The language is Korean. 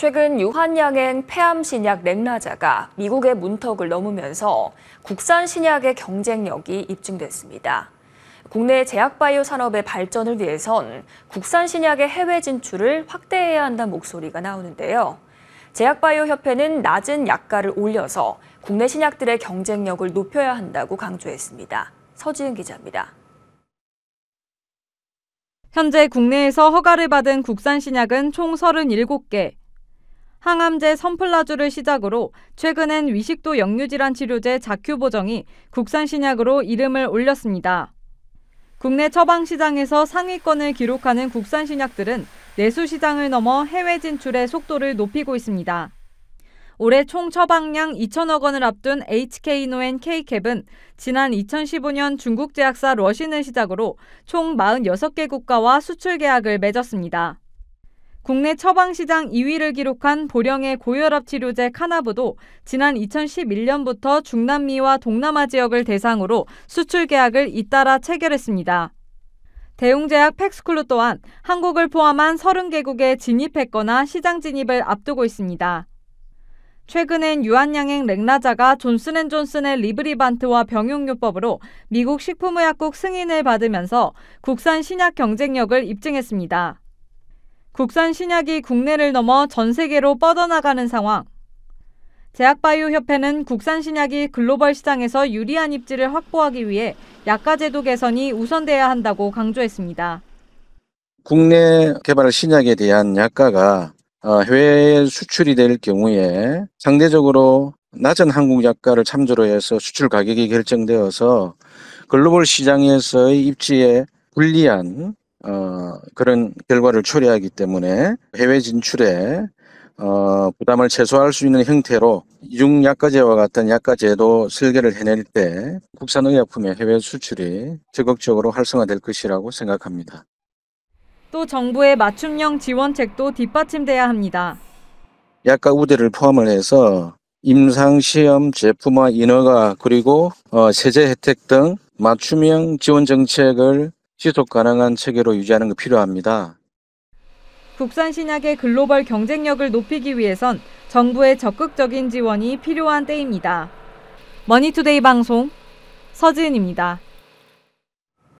최근 유한양행 폐암 신약 렉라자가 미국의 문턱을 넘으면서 국산 신약의 경쟁력이 입증됐습니다. 국내 제약바이오 산업의 발전을 위해선 국산 신약의 해외 진출을 확대해야 한다는 목소리가 나오는데요. 제약바이오 협회는 낮은 약가를 올려서 국내 신약들의 경쟁력을 높여야 한다고 강조했습니다. 서지은 기자입니다. 현재 국내에서 허가를 받은 국산 신약은 총 37개, 항암제 선플라주를 시작으로 최근엔 위식도 역류질환 치료제 자큐보정이 국산 신약으로 이름을 올렸습니다. 국내 처방 시장에서 상위권을 기록하는 국산 신약들은 내수 시장을 넘어 해외 진출의 속도를 높이고 있습니다. 올해 총 처방량 2천억 원을 앞둔 HK노엔 K캡은 지난 2015년 중국 제약사 러신을 시작으로 총 46개 국가와 수출 계약을 맺었습니다. 국내 처방시장 2위를 기록한 보령의 고혈압 치료제 카나브도 지난 2011년부터 중남미와 동남아 지역을 대상으로 수출 계약을 잇따라 체결했습니다. 대웅제약 팩스클루 또한 한국을 포함한 30개국에 진입했거나 시장 진입을 앞두고 있습니다. 최근엔 유한양행 렉나자가 존슨앤존슨의 리브리반트와 병용요법으로 미국 식품의약국 승인을 받으면서 국산 신약 경쟁력을 입증했습니다. 국산 신약이 국내를 넘어 전 세계로 뻗어나가는 상황. 제약바이오 협회는 국산 신약이 글로벌 시장에서 유리한 입지를 확보하기 위해 약가 제도 개선이 우선돼야 한다고 강조했습니다. 국내 개발 신약에 대한 약가가 어, 해외 에 수출이 될 경우에 상대적으로 낮은 한국 약가를 참조로 해서 수출 가격이 결정되어서 글로벌 시장에서의 입지에 불리한 그런 결과를 초래하기 때문에 해외 진출에 어, 부담을 최소화할 수 있는 형태로 육약과제와 같은 약과제도 설계를 해낼 때 국산 의약품의 해외 수출이 적극적으로 활성화될 것이라고 생각합니다. 또 정부의 맞춤형 지원책도 뒷받침돼야 합니다. 약과 우대를 포함을 해서 임상시험 제품화 인허가 그리고 어, 세제 혜택 등 맞춤형 지원 정책을 지속 가능한 체계로 유지하는 게 필요합니다. 국산 신약의 글로벌 경쟁력을 높이기 위해선 정부의 적극적인 지원이 필요한 때입니다. 머니투데이 방송 서지은입니다.